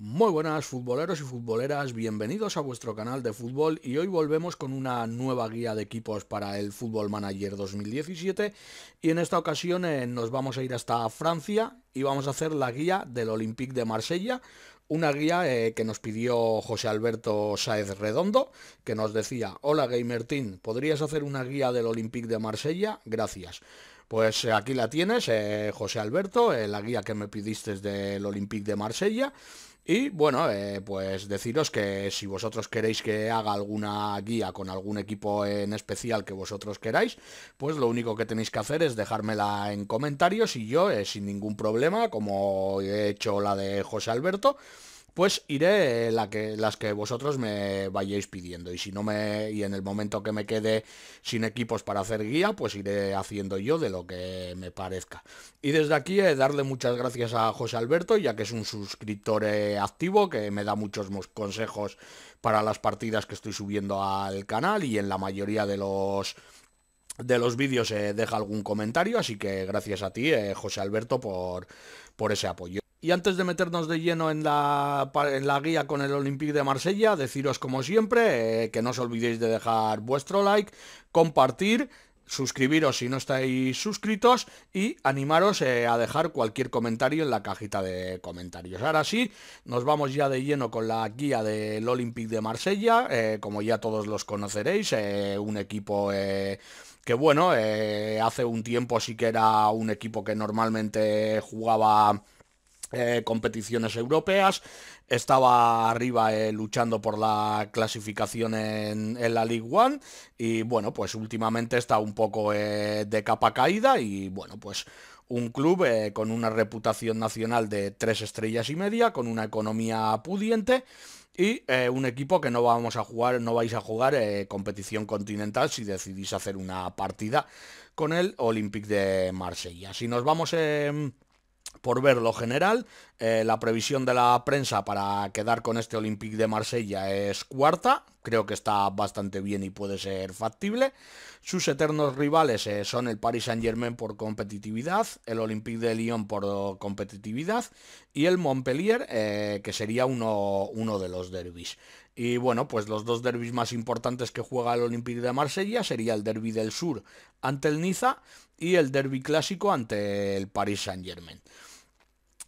Muy buenas futboleros y futboleras, bienvenidos a vuestro canal de fútbol y hoy volvemos con una nueva guía de equipos para el Fútbol Manager 2017 y en esta ocasión eh, nos vamos a ir hasta Francia y vamos a hacer la guía del Olympique de Marsella, una guía eh, que nos pidió José Alberto Saez Redondo, que nos decía, hola Gamertin, ¿podrías hacer una guía del Olympique de Marsella? Gracias. Pues eh, aquí la tienes, José Alberto, la guía que me pidiste del Olympique de Marsella. Y bueno, eh, pues deciros que si vosotros queréis que haga alguna guía con algún equipo en especial que vosotros queráis, pues lo único que tenéis que hacer es dejármela en comentarios y yo, eh, sin ningún problema, como he hecho la de José Alberto, pues iré eh, la que, las que vosotros me vayáis pidiendo. Y si no me. Y en el momento que me quede sin equipos para hacer guía, pues iré haciendo yo de lo que me parezca. Y desde aquí eh, darle muchas gracias a José Alberto, ya que es un suscriptor eh, activo, que me da muchos consejos para las partidas que estoy subiendo al canal y en la mayoría de los de los vídeos deja algún comentario, así que gracias a ti, José Alberto, por, por ese apoyo. Y antes de meternos de lleno en la, en la guía con el Olympique de Marsella, deciros como siempre eh, que no os olvidéis de dejar vuestro like, compartir, suscribiros si no estáis suscritos y animaros eh, a dejar cualquier comentario en la cajita de comentarios. Ahora sí, nos vamos ya de lleno con la guía del Olympique de Marsella, eh, como ya todos los conoceréis, un equipo que bueno, hace un tiempo sí que era un equipo que normalmente jugaba eh, competiciones europeas, estaba arriba eh, luchando por la clasificación en, en, la League One y bueno, pues últimamente está un poco eh, de capa caída y bueno, pues un club con una reputación nacional de tres estrellas y media, con una economía pudiente y un equipo que no vamos a jugar, no vais a jugar competición continental si decidís hacer una partida con el Olympique de Marsella. Si nos vamos en por ver lo general. Eh, la previsión de la prensa para quedar con este Olympique de Marsella es cuarta. Creo que está bastante bien y puede ser factible. Sus eternos rivales eh, son el Paris Saint Germain por competitividad, el Olympique de Lyon por competitividad y el Montpellier, eh, que sería uno, uno de los derbis. Y bueno, pues los dos derbis más importantes que juega el Olympique de Marsella sería el derby del sur ante el Niza y el derby clásico ante el Paris Saint Germain.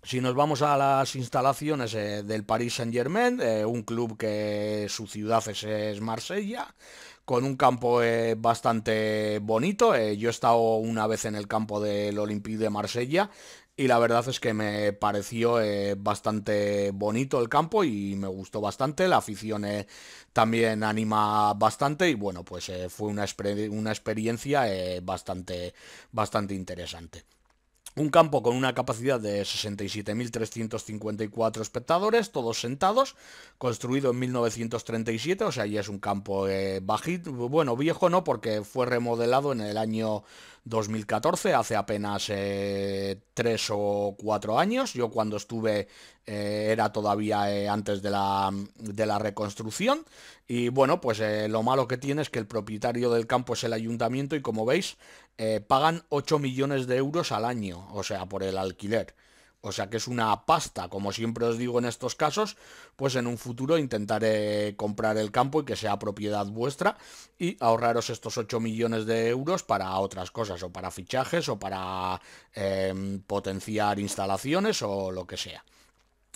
Si nos vamos a las instalaciones eh, del Paris Saint Germain, eh, un club que su ciudad es, Marsella, con un campo eh, bastante bonito. yo he estado una vez en el campo del Olympique de Marsella y la verdad es que me pareció bastante bonito el campo y me gustó bastante, la afición también anima bastante y bueno, pues fue una, una experiencia bastante, bastante interesante. Un campo con una capacidad de 67.354 espectadores, todos sentados, construido en 1937, o sea, ya es un campo eh, bajito, bueno, viejo no, porque fue remodelado en el año 2014, hace apenas 3 eh, tres o cuatro años. Yo cuando estuve eh, era todavía eh, antes de la, de la, reconstrucción. Y bueno, pues lo malo que tiene es que el propietario del campo es el ayuntamiento y como veis, pagan 8 millones de euros al año, o sea, por el alquiler. O sea que es una pasta, como siempre os digo en estos casos, pues en un futuro intentaré comprar el campo y que sea propiedad vuestra y ahorraros estos 8 millones de euros para otras cosas, o para fichajes, o para em, potenciar instalaciones o lo que sea.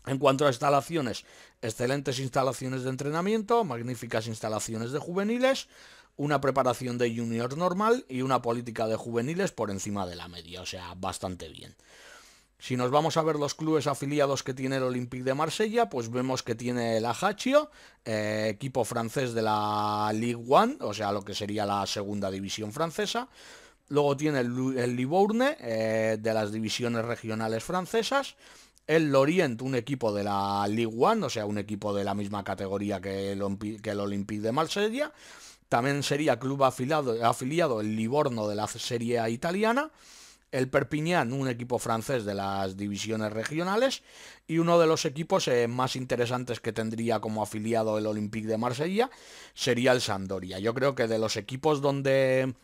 En cuanto a instalaciones, excelentes instalaciones de entrenamiento, magníficas instalaciones de juveniles, una preparación de junior normal y una política de juveniles por encima de la media, o sea, bastante bien. Si nos vamos a ver los clubes afiliados que tiene el Olympique de Marsella, pues vemos que tiene el Ajaccio, eh, equipo francés de la Ligue 1, o sea, lo que sería la segunda división francesa. Luego tiene el, Livourne, eh, de las divisiones regionales francesas. El Lorient, un equipo de la Ligue 1, o sea, un equipo de la misma categoría que el, Olympique de Marsella. También sería club afiliado el Livorno de la Serie A italiana el Perpignan, un equipo francés de las divisiones regionales, y uno de los equipos eh, más interesantes que tendría como afiliado el Olympique de Marsella sería el Sampdoria. Yo creo que de los equipos donde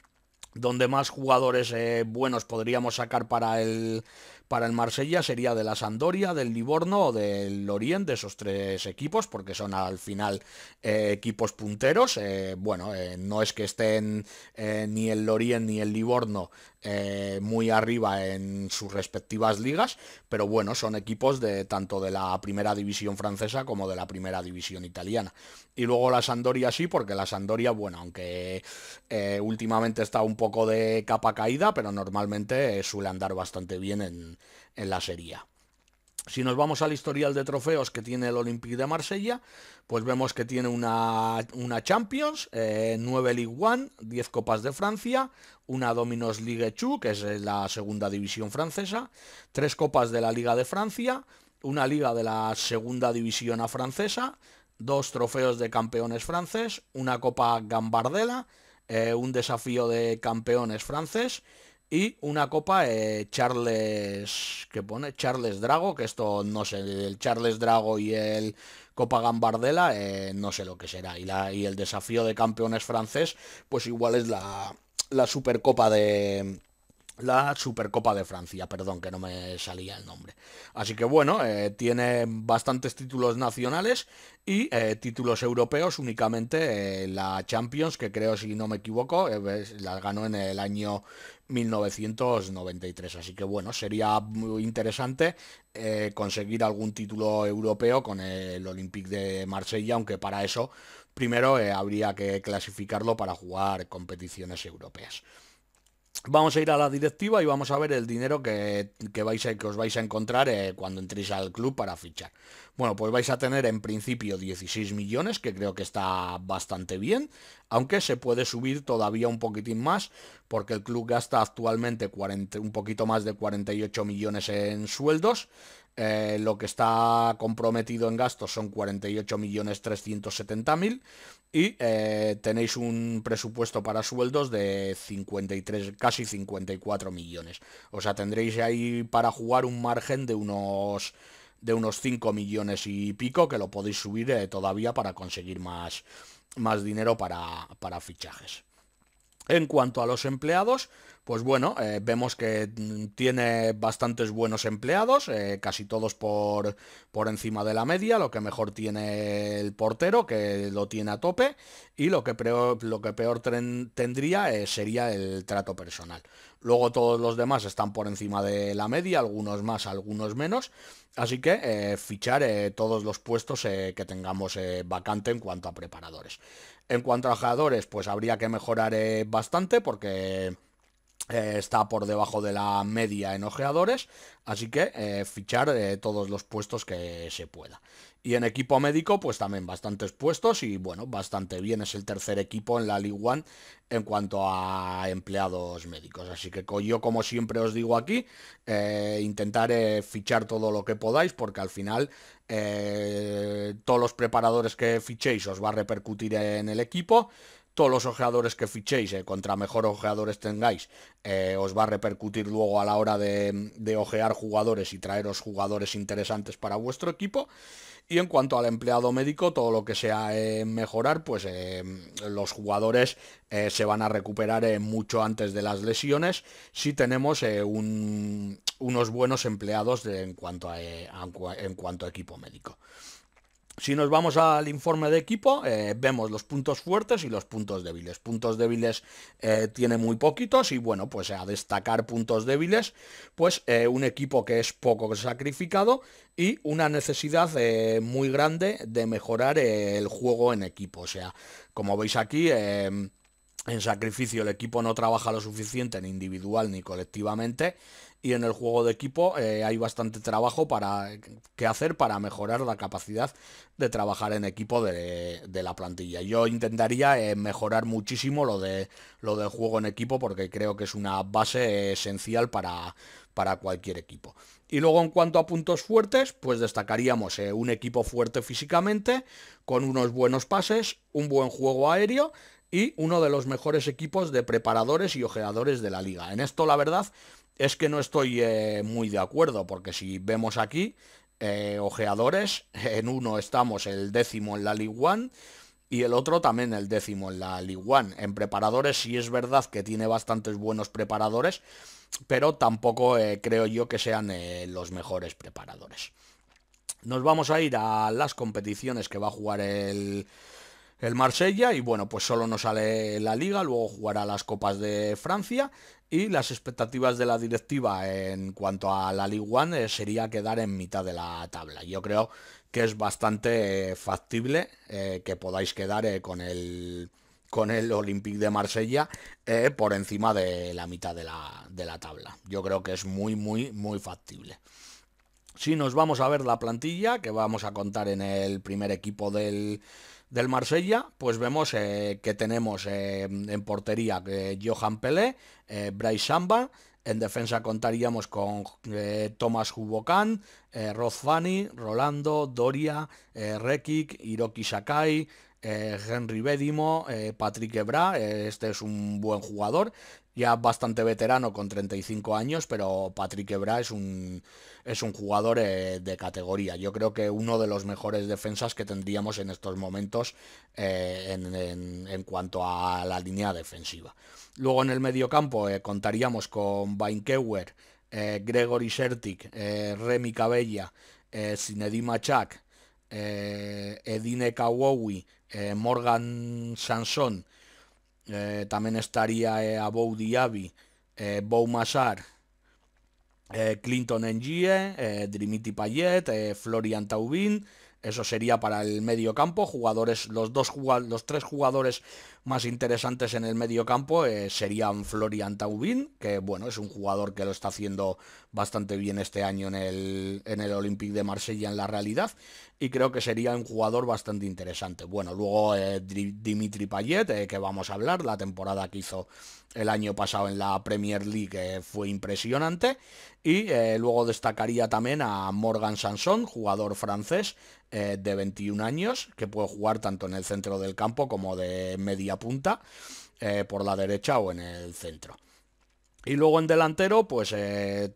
donde más jugadores eh, buenos podríamos sacar para el para el Marsella sería de la Sandoria, del Livorno o del Lorient, de esos tres equipos, porque son al final eh, equipos punteros. Eh, bueno, eh, no es que estén ni el Lorient ni el Livorno muy arriba en sus respectivas ligas, pero bueno, son equipos de tanto de la primera división francesa como de la primera división italiana. Y luego la Sandoria sí, porque la Sandoria, bueno, aunque últimamente está un poco de capa caída, pero normalmente suele andar bastante bien en, en la Serie Si nos vamos al historial de trofeos que tiene el Olympique de Marsella, pues vemos que tiene una, una Champions, 9 Ligue 1, 10 Copas de Francia, una Dominos Ligue 2, que es eh, la segunda división francesa, 3 Copas de la Liga de Francia, una Liga de la segunda división a francesa, dos trofeos de campeones francés, una Copa Gambardella, eh, un desafío de campeones francés, y una copa eh, Charles, que pone Charles Drago, que esto no sé, el Charles Drago y el Copa Gambardella, eh, no sé lo que será. Y, la, y el desafío de campeones francés, pues igual es la, Supercopa de, la Supercopa de Francia, perdón, que no me salía el nombre. Así que bueno, eh, tiene bastantes títulos nacionales y títulos europeos, únicamente la Champions, que creo, si no me equivoco, la ganó en el año 1993. Así que bueno, sería muy interesante eh, conseguir algún título europeo con el Olympique de Marsella, aunque para eso primero eh, habría que clasificarlo para jugar competiciones europeas. Vamos a ir a la directiva y vamos a ver el dinero que, vais a, que os vais a encontrar eh, cuando entréis al club para fichar. Bueno, pues vais a tener en principio 16 millones, que creo que está bastante bien, aunque se puede subir todavía un poquitín más, porque el club gasta actualmente un poquito más de 48 millones en sueldos, eh, lo que está comprometido en gastos son 48.370.000 y eh, tenéis un presupuesto para sueldos de 53, casi 54 millones. O sea, tendréis ahí para jugar un margen de unos de unos 5 millones y pico que lo podéis subir eh, todavía para conseguir más, más dinero para fichajes. En cuanto a los empleados, pues bueno, eh, vemos que mm, tiene bastantes buenos empleados, eh, casi todos por, por encima de la media, lo que mejor tiene el portero, que lo tiene a tope, y lo que peor, lo que peor tendría eh, sería el trato personal. Luego todos los demás están por encima de la media, algunos más, algunos menos, así que fichar todos los puestos que tengamos vacante en cuanto a preparadores. En cuanto a jugadores, pues habría que mejorar bastante porque eh, está por debajo de la media en ojeadores, así que eh, fichar eh, todos los puestos que se pueda. Y en equipo médico, pues también bastantes puestos y bueno, bastante bien. Es el tercer equipo en la League One en cuanto a empleados médicos. Así que yo, como siempre os digo aquí, intentar fichar todo lo que podáis porque al final todos los preparadores que fichéis os va a repercutir en el equipo los ojeadores que fichéis, eh, contra mejor ojeadores tengáis, eh, os va a repercutir luego a la hora de, ojear jugadores y traeros jugadores interesantes para vuestro equipo. Y en cuanto al empleado médico, todo lo que sea eh, mejorar, pues los jugadores se van a recuperar mucho antes de las lesiones si tenemos unos buenos empleados en, cuanto a, en cuanto a equipo médico. Si nos vamos al informe de equipo, eh, vemos los puntos fuertes y los puntos débiles. Puntos débiles eh, tiene muy poquitos y bueno, pues a destacar puntos débiles, pues eh, un equipo que es poco sacrificado y una necesidad muy grande de mejorar el juego en equipo. O sea, como veis aquí... Em, en sacrificio el equipo no trabaja lo suficiente ni individual ni colectivamente y en el juego de equipo eh, hay bastante trabajo para que hacer para mejorar la capacidad de trabajar en equipo de, la plantilla. Yo intentaría eh, mejorar muchísimo lo de lo del juego en equipo porque creo que es una base esencial para, para cualquier equipo. Y luego en cuanto a puntos fuertes, pues destacaríamos eh, un equipo fuerte físicamente, con unos buenos pases, un buen juego aéreo y uno de los mejores equipos de preparadores y ojeadores de la liga. En esto la verdad es que no estoy eh, muy de acuerdo, porque si vemos aquí eh, ojeadores, en uno estamos el décimo en la League One y el otro también el décimo en la League One. En preparadores sí es verdad que tiene bastantes buenos preparadores, pero tampoco eh, creo yo que sean los mejores preparadores. Nos vamos a ir a las competiciones que va a jugar el el Marsella y bueno, pues solo nos sale la liga, luego jugará las copas de Francia y las expectativas de la directiva en cuanto a la Ligue 1 eh, sería quedar en mitad de la tabla. Yo creo que es bastante eh, factible eh, que podáis quedar con el con el Olympique de Marsella por encima de la mitad de la tabla. Yo creo que es muy, muy, muy factible. Si nos vamos a ver la plantilla que vamos a contar en el primer equipo del, del Marsella, pues vemos eh, que tenemos eh, en portería eh, Johan Pelé, Bryce Samba, en defensa contaríamos con Thomas Hubocan, Roz Fanny, Rolando, Doria, Rekik, Hiroki Sakai, Henry Bedimo, Patrick Ebra, este es un buen jugador ya bastante veterano con 35 años, pero Patrick Ebra es un, es un jugador eh, de categoría. Yo creo que uno de los mejores defensas que tendríamos en estos momentos eh, en, cuanto a la línea defensiva. Luego en el mediocampo eh, contaríamos con Bainkeuer, Gregory Sertic, Remy Cabella, Zinedine Machak, Edine Kawowi, Morgan Sansón, eh, también estaría a eh, Abou Diaby, eh, eh Clinton Ngie, Drimiti Payet, Florian Taubin. Eso sería para el medio campo. Jugadores, los, dos, los tres jugadores más interesantes en el medio campo serían Florian Taubin, que bueno, es un jugador que lo está haciendo bastante bien este año en el, en el Olympique de Marsella en la realidad y creo que sería un jugador bastante interesante. Bueno, luego eh, Dimitri Payet, eh, que vamos a hablar, la temporada que hizo el año pasado en la Premier League eh, fue impresionante. Y luego destacaría también a Morgan Sanson, jugador francés de 21 años, que puede jugar tanto en el centro del campo como de media punta, por la derecha o en el centro. Y luego en delantero, pues eh,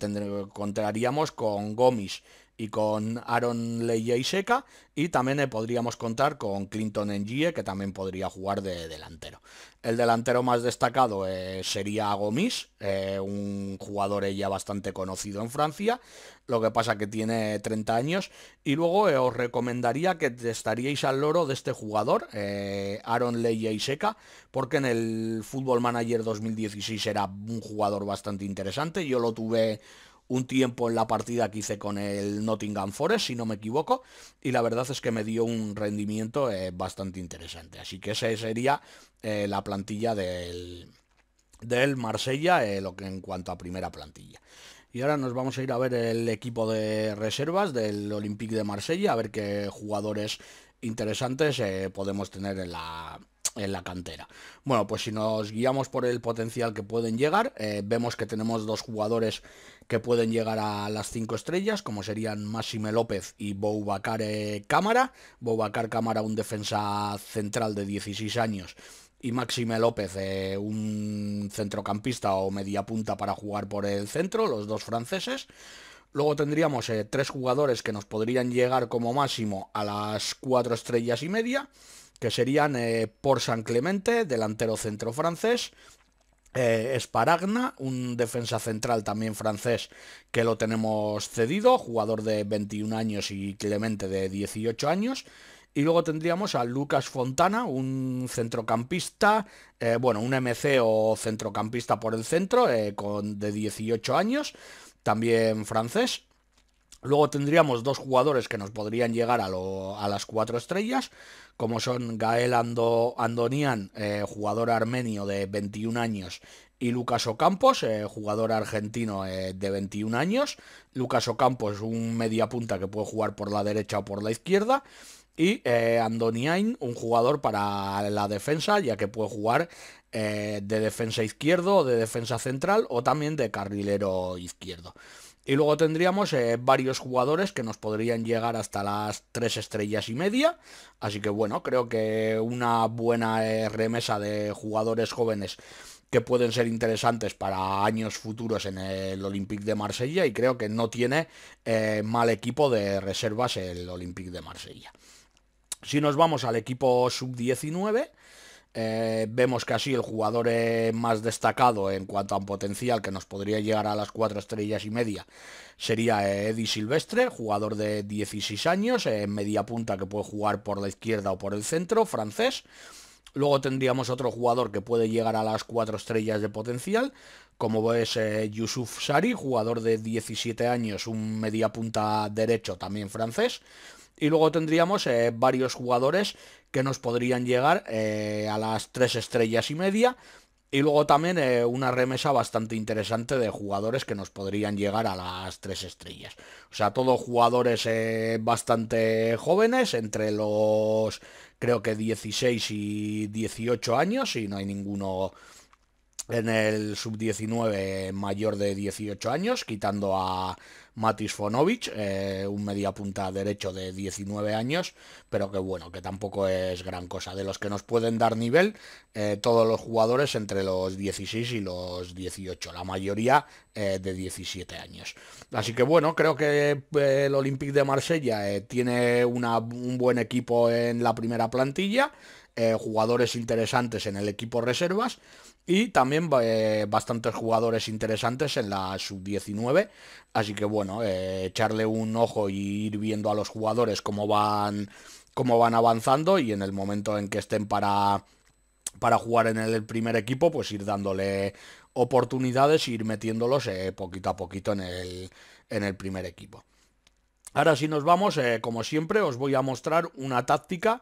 contaríamos con Gomis, y con Aaron ley y Seca y también eh, podríamos contar con Clinton Engie que también podría jugar de delantero. El delantero más destacado eh, sería Gomis, eh, un jugador ya bastante conocido en Francia, lo que pasa que tiene 30 años y luego os recomendaría que estaríais al loro de este jugador, Aaron ley y Seca, porque en el Football Manager 2016 era un jugador bastante interesante, yo lo tuve un tiempo en la partida que hice con el Nottingham Forest, si no me equivoco, y la verdad es que me dio un rendimiento eh, bastante interesante. Así que esa sería eh, la plantilla del, Marsella eh, lo que, en cuanto a primera plantilla. Y ahora nos vamos a ir a ver el equipo de reservas del Olympique de Marsella, a ver qué jugadores interesantes podemos tener en la, cantera. Bueno, pues si nos guiamos por el potencial que pueden llegar, vemos que tenemos dos jugadores que pueden llegar a las cinco estrellas, como serían Máxime López y Boubacar eh, Cámara. Boubacar Cámara, un defensa central de 16 años y Máxime López, eh, un centrocampista o media punta para jugar por el centro, los dos franceses. Luego tendríamos eh, tres jugadores que nos podrían llegar como máximo a las cuatro estrellas y media, que serían Por San Clemente, delantero centro francés, eh, Esparagna, un defensa central también francés que lo tenemos cedido, jugador de 21 años y Clemente de 18 años. Y luego tendríamos a Lucas Fontana, un centrocampista, eh, bueno, un MC o centrocampista por el centro, eh, con, de 18 años, también francés. Luego tendríamos dos jugadores que nos podrían llegar a, las cuatro estrellas, como son Gael Andonian, eh, jugador armenio de 21 años, y Lucas Ocampos, eh, jugador argentino eh, de 21 años. Lucas Ocampos es un mediapunta que puede jugar por la derecha o por la izquierda. Y Andonian un jugador para la defensa, ya que puede jugar de defensa izquierdo, de defensa central o también de carrilero izquierdo. Y luego tendríamos eh, varios jugadores que nos podrían llegar hasta las 3 estrellas y media. Así que bueno, creo que una buena eh, remesa de jugadores jóvenes que pueden ser interesantes para años futuros en el Olympique de Marsella y creo que no tiene eh, mal equipo de reservas el Olympique de Marsella. Si nos vamos al equipo sub-19, eh, vemos que así el jugador eh, más destacado en cuanto a un potencial que nos podría llegar a las cuatro estrellas y media sería eh, Eddy Silvestre, jugador de 16 años, media punta que puede jugar por la izquierda o por el centro, francés. Luego tendríamos otro jugador que puede llegar a las cuatro estrellas de potencial, como es Yusuf Sari, jugador de 17 años, un media punta derecho también francés. Y luego tendríamos varios jugadores que nos podrían llegar eh, a las tres estrellas y media. Y luego también eh, una remesa bastante interesante de jugadores que nos podrían llegar a las tres estrellas. O sea, todos jugadores eh, bastante jóvenes, entre los creo que 16 y 18 años, y no hay ninguno en el sub-19 mayor de 18 años, quitando a Matis Fonovic, eh, un media punta derecho de 19 años, pero que bueno, que tampoco es gran cosa. De los que nos pueden dar nivel, eh, todos los jugadores entre los 16 y los 18, la mayoría eh, de 17 años. Así que bueno, creo que el Olympique de Marsella tiene un buen equipo en la primera plantilla. jugadores interesantes en el equipo reservas y también eh, bastantes jugadores interesantes en la sub-19. Así que bueno, eh, echarle un ojo e ir viendo a los jugadores cómo van, cómo van avanzando y en el momento en que estén para, para jugar en el primer equipo, pues ir dándole oportunidades e ir metiéndolos eh, poquito a poquito en el, en el primer equipo. Ahora sí nos vamos, como siempre, os voy a mostrar una táctica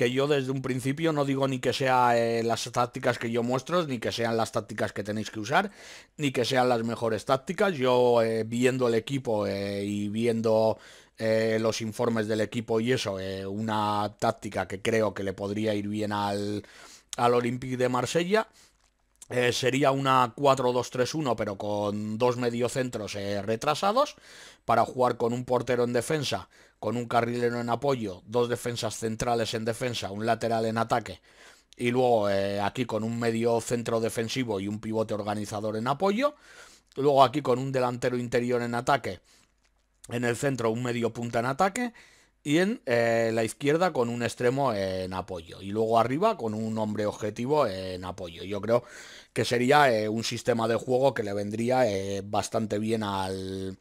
que yo desde un principio no digo ni que sea eh, las tácticas que yo muestro, ni que sean las tácticas que tenéis que usar, ni que sean las mejores tácticas. Yo eh, viendo el equipo eh, y viendo los informes del equipo y eso, una táctica que creo que le podría ir bien al, al Olympique de Marsella. Eh, sería una 4-2-3-1, pero con dos mediocentros centros eh, retrasados, para jugar con un portero en defensa, con un carrilero en apoyo, dos defensas centrales en defensa, un lateral en ataque, y luego eh, aquí con un medio centro defensivo y un pivote organizador en apoyo, luego aquí con un delantero interior en ataque, en el centro un medio punta en ataque, y en eh, la izquierda con un extremo en apoyo y luego arriba con un hombre objetivo en apoyo. Yo creo que sería eh, un sistema de juego que le vendría eh, bastante bien al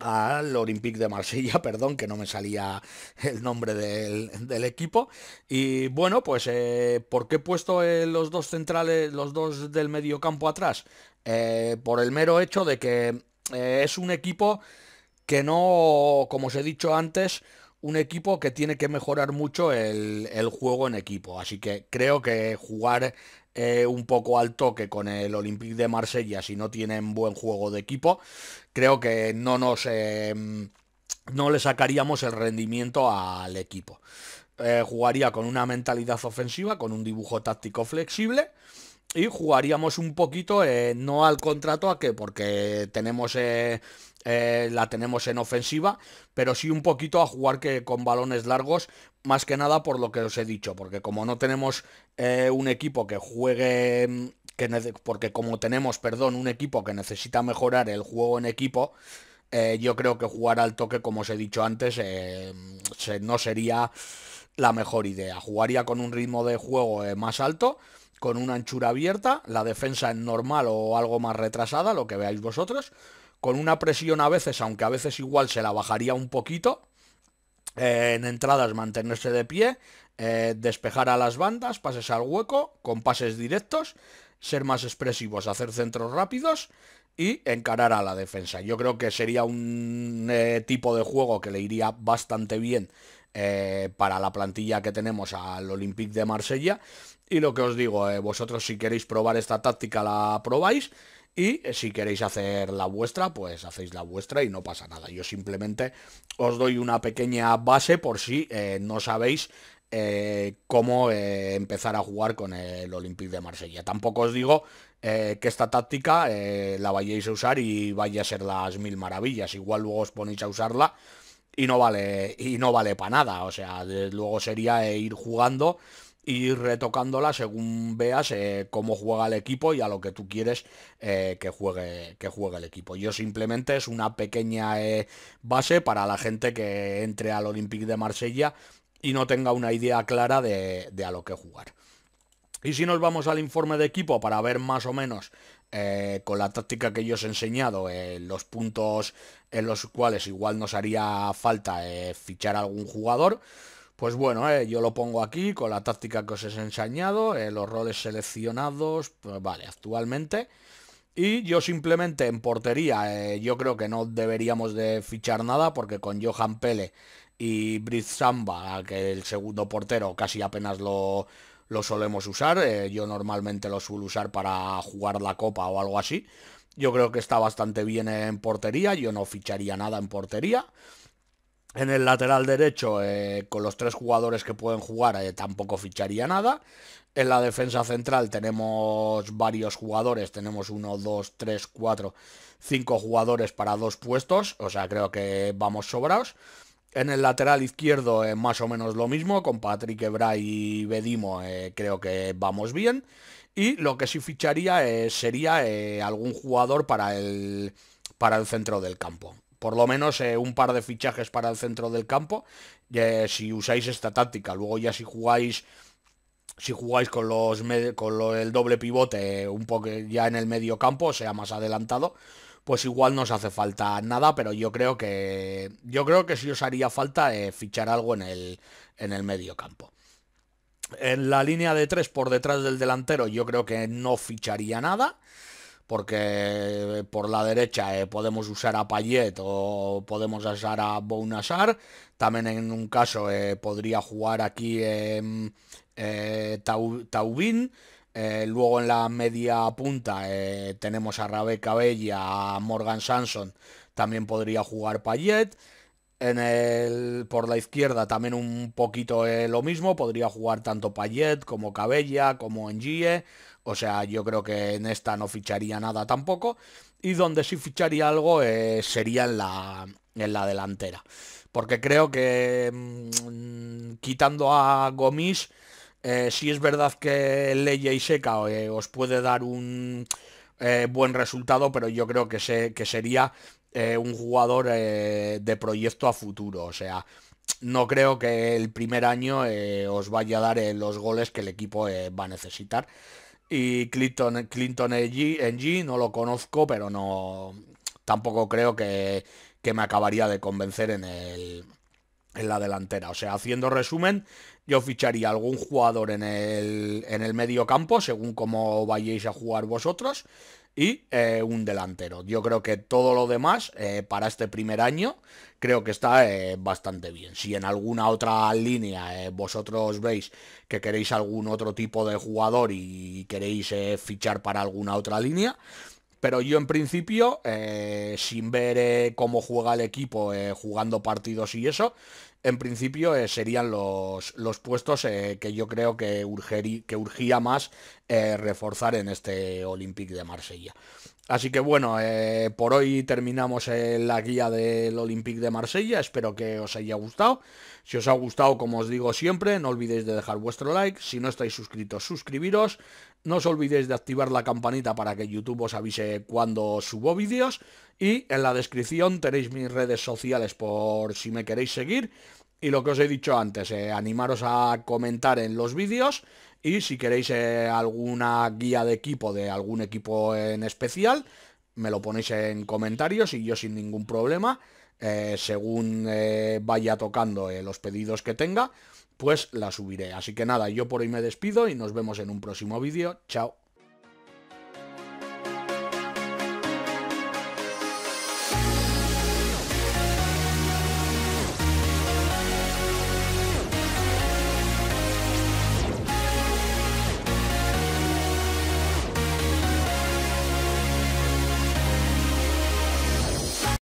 al Olympique de Marsella, perdón, que no me salía el nombre del, equipo. Y bueno, pues ¿por qué he puesto los dos centrales, los dos del medio campo atrás? por el mero hecho de que es un equipo que no, como os he dicho antes, un equipo que tiene que mejorar mucho el, juego en equipo. Así que creo que jugar eh, un poco al toque con el Olympique de Marsella si no tienen buen juego de equipo, creo que no nos... Em, no le sacaríamos el rendimiento al equipo. Eh, jugaría con una mentalidad ofensiva, con un dibujo táctico flexible y jugaríamos un poquito, eh, no al contrato, ¿a que Porque tenemos... Eh, eh, la tenemos en ofensiva, pero sí un poquito a jugar que con balones largos, más que nada por lo que os he dicho, porque como no tenemos un equipo que juegue, que porque como tenemos, perdón, un equipo que necesita mejorar el juego en equipo, yo creo que jugar al toque, como os he dicho antes, no sería la mejor idea. Jugaría con un ritmo de juego más alto con una anchura abierta, la defensa en normal o algo más retrasada, lo que veáis vosotros, con una presión a veces, aunque a veces igual se la bajaría un poquito, eh, en entradas mantenerse de pie, eh, despejar a las bandas, pases al hueco, con pases directos, ser más expresivos, hacer centros rápidos y encarar a la defensa. Yo creo que sería un eh, tipo de juego que le iría bastante bien para la plantilla que tenemos al Olympique de Marsella y lo que os digo, eh, vosotros si queréis probar esta táctica la probáis y eh, si queréis hacer la vuestra, pues hacéis la vuestra y no pasa nada. Yo simplemente os doy una pequeña base por si eh, no sabéis cómo empezar a jugar con el Olympique de Marsella. Tampoco os digo que esta táctica la vayáis a usar y vaya a ser las mil maravillas. Igual luego os ponéis a usarla y no vale, y no vale para nada. O sea, luego sería ir jugando y retocándola según veas eh, cómo juega el equipo y a lo que tú quieres eh, que, juegue, que juegue el equipo. Yo simplemente es una pequeña eh, base para la gente que entre al Olympique de Marsella y no tenga una idea clara de, a lo que jugar. Y si nos vamos al informe de equipo para ver más o menos con la táctica que yo os he enseñado, los puntos en los cuales igual nos haría falta fichar algún jugador, pues bueno, eh, yo lo pongo aquí con la táctica que os he enseñado, eh, los roles seleccionados, pues vale, actualmente. Y yo simplemente en portería, eh, yo creo que no deberíamos de fichar nada porque con Johan Pele y Briz Samba, que el segundo portero casi apenas lo, lo solemos usar, yo normalmente lo suelo usar para jugar la copa o algo así. Yo creo que está bastante bien en portería, yo no ficharía nada en portería. En el lateral derecho, eh, con los tres jugadores que pueden jugar, eh, tampoco ficharía nada. En la defensa central tenemos varios jugadores, tenemos uno, dos, tres, cuatro, cinco jugadores para dos puestos, o sea, creo que vamos sobrados. En el lateral izquierdo eh, más o menos lo mismo, con Patrick Ebra y Bedimo creo que vamos bien. Y lo que sí ficharía sería algún jugador para el, para el centro del campo por lo menos eh, un par de fichajes para el centro del campo eh, si usáis esta táctica. Luego ya si jugáis si jugáis con los con el doble pivote eh, un poco ya en el medio campo, o sea, más adelantado, pues igual no os hace falta nada, pero yo creo que yo creo que sí os haría falta fichar algo en el en el medio campo. En la línea de tres por detrás del delantero yo creo que no ficharía nada porque eh, por la derecha eh, podemos usar a Payet o podemos usar a Bounasar. También en un caso eh, podría jugar aquí em, Taubin, luego en la media punta tenemos a Rabe Cabella, a Morgan Sanson. También podría jugar Payet. por la izquierda también un poquito lo mismo, podría jugar tanto Payet como Cabella, como Engie, o sea, yo creo que en esta no ficharía nada tampoco. Y donde sí ficharía algo eh, sería en la, delantera. Porque creo que mm, quitando a Gomis, sí eh, si es verdad que Leye y Seca eh, os puede dar un buen resultado, pero yo creo que, que sería un jugador de proyecto a futuro. O sea, no creo que el primer año os vaya a dar los goles que el equipo va a necesitar. Y Clinton, Clinton NG, no lo conozco, pero no tampoco creo que, me acabaría de convencer en, el, en la delantera. O sea, haciendo resumen, yo ficharía algún jugador en el, en el medio campo, según cómo vayáis a jugar vosotros, y eh, un delantero. Yo creo que todo lo demás eh, para este primer año creo que está eh, bastante bien. Si en alguna otra línea vosotros veis que queréis algún otro tipo de jugador y queréis fichar para alguna otra línea, pero yo en principio, sin ver cómo juega el equipo, jugando partidos y eso, en principio eh, serían los, puestos eh, que yo creo que, que urgía más eh, reforzar en este Olympique de Marsella. Así que bueno, por hoy terminamos la guía del Olympique de Marsella, espero que os haya gustado. Si os ha gustado, como os digo siempre, no olvidéis de dejar vuestro like. Si no estáis suscritos, suscribiros. No os olvidéis de activar la campanita para que YouTube os avise cuando subo vídeos. Y en la descripción tenéis mis redes sociales por si me queréis seguir. Y lo que os he dicho antes, eh, animaros a comentar en los vídeos y si queréis eh, alguna guía de equipo de algún equipo en especial, me lo ponéis en comentarios y yo sin ningún problema eh, según eh, vaya tocando eh, los pedidos que tenga, pues la subiré. Así que nada, yo por hoy me despido y nos vemos en un próximo vídeo. Chao.